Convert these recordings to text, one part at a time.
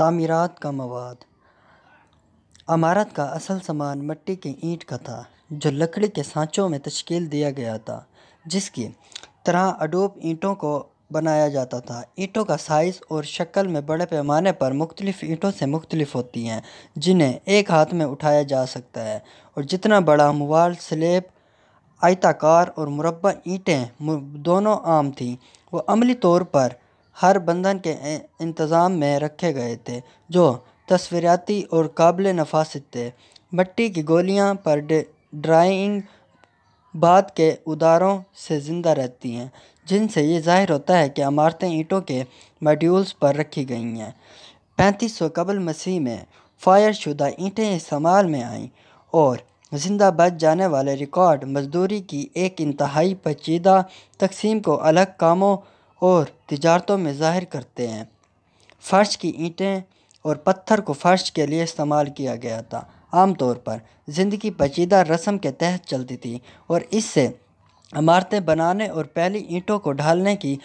तामीरात का मवाद अमारत का असल सामान मट्टी के ईंट का था जो लकड़ी के सांचों में तश्कील दिया गया था जिसकी तरह अडोब ईंटों को बनाया जाता था ईंटों का साइज़ और शक्ल में बड़े पैमाने पर मुख्तलिफ़ ईंटों से मुख्तलिफ होती हैं जिन्हें एक हाथ में उठाया जा सकता है और जितना बड़ा मोबाइल स्लेब आयताकार और मुरबा ईंटें दोनों आम थीं वो अमली तौर पर हर बंधन के इंतज़ाम में रखे गए थे जो तस्वीरती और काबिल नफासत थे मट्टी की गोलियाँ पर ड्राइंग बाद के उदारों से ज़िंदा रहती हैं जिनसे ये ज़ाहिर होता है कि इमारतें ईंटों के मॉड्यूल्स पर रखी गई हैं पैंतीस सौ कबल मसीह में फायर शुदा ईंटें इस्तेमाल में आईं और जिंदा बच जाने वाले रिकॉर्ड मजदूरी की एक इंतहाई पचीदा तकसीम को अलग कामों और तजारतों में ज़ाहिर करते हैं फ़र्श की ईंटें और पत्थर को फ़र्श के लिए इस्तेमाल किया गया था आमतौर पर ज़िंदगी पचीदा रस्म के तहत चलती थी और इससे इमारतें बनाने और पहली ईंटों को ढालने की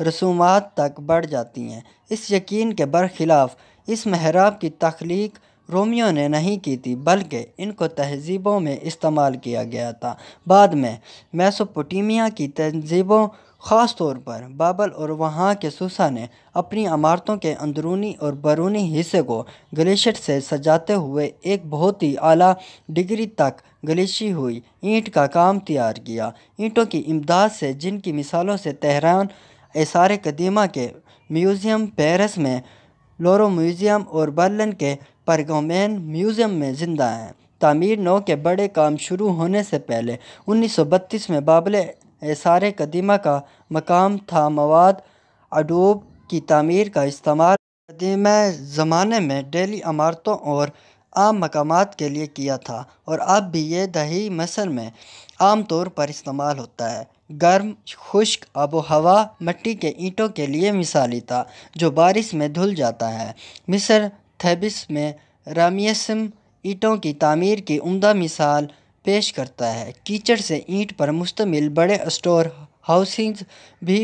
रसूमात तक बढ़ जाती हैं इस यकीन के बरखिलाफ इस महराब की तख्लीक रोमियों ने नहीं की थी बल्कि इनको तहजीबों में इस्तेमाल किया गया था बाद में मैसोपोटीमिया की तहजीबों ख़ास तौर पर बाबल और वहाँ के सूसा ने अपनी इमारतों के अंदरूनी और बैरूनी हिस्से को ग्लेशियर से सजाते हुए एक बहुत ही आला डिग्री तक गलीशी हुई ईंट का काम तैयार किया ईंटों की इमदाद से जिनकी मिसालों से तहरान एसार कदीमा के म्यूज़ियम पेरिस में लोरो म्यूज़ियम और बर्लिन के परगोमैन म्यूज़ियम में ज़िंदा हैं तामीर नौ के बड़े काम शुरू होने से पहले बत्तीस में बाबले एसार कदीमा का मकाम था मवाद अडूब की तमीर का इस्तेमाल कदीम ज़माने में डेली अमारतों और आम मकाम के लिए किया था और अब भी ये दही मसर में आम तौर पर इस्तेमाल होता है गर्म खुश्क आबो हवा मट्टी के ईंटों के लिए मिसाली था जो बारिश में धुल जाता है मिसर थेबिस में रामियसम ईंटों की तमीर की उम्दा मिसाल पेश करता है कीचड़ से ईंट पर मुश्तमिल बड़े स्टोर हाउसिंग भी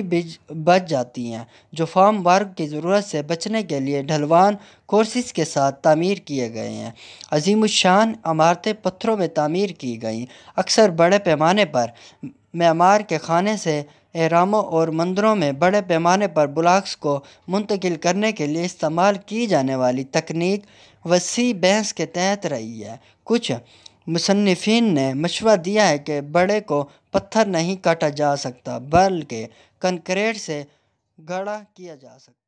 बच जाती हैं जो फार्म वर्क की ज़रूरत से बचने के लिए ढलवान कोर्सिस के साथ तामीर किए गए हैं अजीम शान इमारतें पत्थरों में तामीर की गई अक्सर बड़े पैमाने पर म्यांमार के खाने से एहरामों और मंदिरों में बड़े पैमाने पर ब्लॉक्स को मुंतकिल करने के लिए इस्तेमाल की जाने वाली तकनीक वसी बहस के तहत रही है कुछ मुसनफिन ने मशवरा दिया है कि बड़े को पत्थर नहीं काटा जा सकता बल्कि कंक्रीट से गढ़ा किया जा सकता